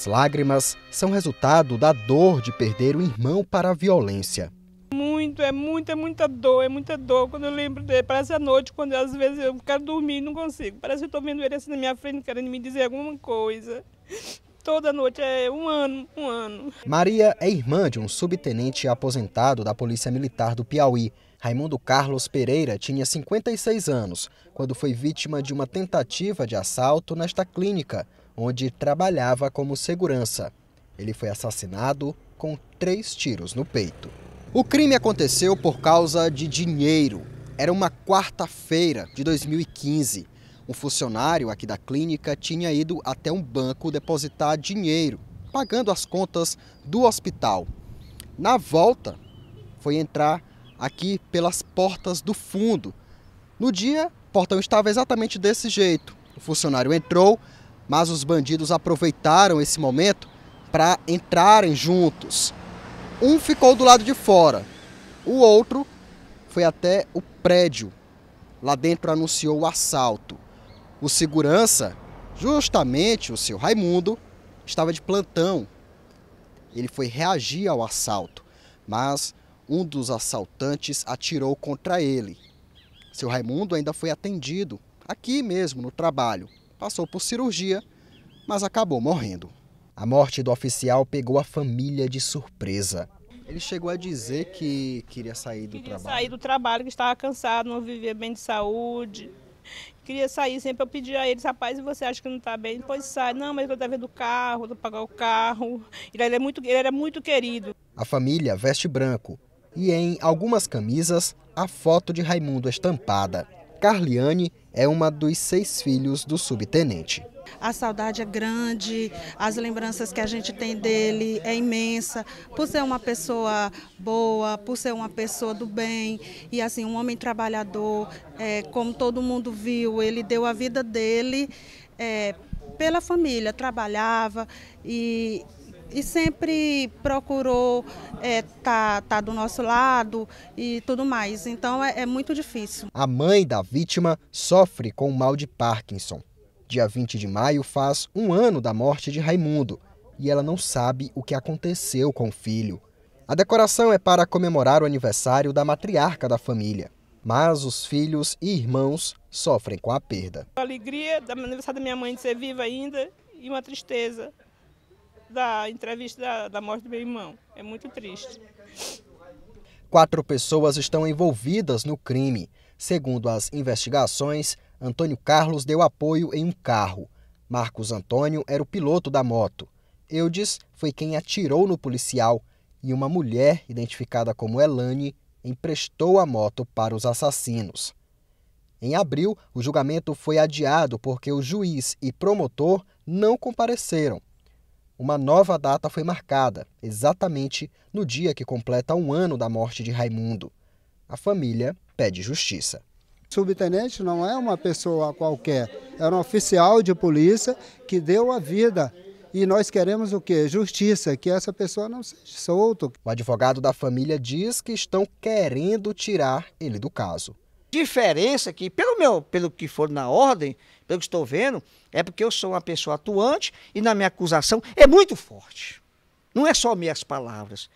As lágrimas são resultado da dor de perder o irmão para a violência. Muito, é muito, é muita dor, é muita dor. Quando eu lembro dele, parece à noite, quando às vezes eu quero dormir e não consigo. Parece que eu estou vendo ele assim na minha frente, querendo me dizer alguma coisa. Toda noite, é um ano, um ano. Maria é irmã de um subtenente aposentado da Polícia Militar do Piauí. Raimundo Carlos Pereira tinha 56 anos quando foi vítima de uma tentativa de assalto nesta clínica, onde trabalhava como segurança. Ele foi assassinado com três tiros no peito. O crime aconteceu por causa de dinheiro. Era uma quarta-feira de 2015. Um funcionário aqui da clínica tinha ido até um banco depositar dinheiro, pagando as contas do hospital. Na volta, foi entrar aqui pelas portas do fundo. No dia, o portão estava exatamente desse jeito. O funcionário entrou, mas os bandidos aproveitaram esse momento para entrarem juntos. Um ficou do lado de fora, o outro foi até o prédio. Lá dentro anunciou o assalto. O segurança, justamente o seu Raimundo, estava de plantão. Ele foi reagir ao assalto, mas um dos assaltantes atirou contra ele. Seu Raimundo ainda foi atendido, aqui mesmo no trabalho passou por cirurgia, mas acabou morrendo. A morte do oficial pegou a família de surpresa. Ele chegou a dizer que queria sair do queria trabalho. Queria sair do trabalho, que estava cansado, não vivia bem de saúde. Queria sair, sempre eu pedia a eles, rapaz, e você acha que não está bem? Pois sai, não, mas eu estou devendo o carro, estou pagar o carro. Ele era, muito, ele era muito querido. A família veste branco e em algumas camisas a foto de Raimundo estampada. Carliane é uma dos seis filhos do subtenente. A saudade é grande, as lembranças que a gente tem dele é imensa, por ser uma pessoa boa, por ser uma pessoa do bem e assim um homem trabalhador, é, como todo mundo viu, ele deu a vida dele é, pela família, trabalhava e e sempre procurou estar é, tá, tá do nosso lado e tudo mais. Então é, é muito difícil. A mãe da vítima sofre com o mal de Parkinson. Dia 20 de maio faz um ano da morte de Raimundo e ela não sabe o que aconteceu com o filho. A decoração é para comemorar o aniversário da matriarca da família. Mas os filhos e irmãos sofrem com a perda. A alegria do aniversário da minha mãe de ser viva ainda e uma tristeza da entrevista da, da morte do meu irmão. É muito triste. Quatro pessoas estão envolvidas no crime. Segundo as investigações, Antônio Carlos deu apoio em um carro. Marcos Antônio era o piloto da moto. Eudes foi quem atirou no policial e uma mulher, identificada como Elane, emprestou a moto para os assassinos. Em abril, o julgamento foi adiado porque o juiz e promotor não compareceram uma nova data foi marcada, exatamente no dia que completa um ano da morte de Raimundo. A família pede justiça. Subtenente não é uma pessoa qualquer, é um oficial de polícia que deu a vida. E nós queremos o quê? Justiça, que essa pessoa não seja solta. O advogado da família diz que estão querendo tirar ele do caso diferença que, pelo meu, pelo que for na ordem, pelo que estou vendo, é porque eu sou uma pessoa atuante e na minha acusação é muito forte. Não é só minhas palavras.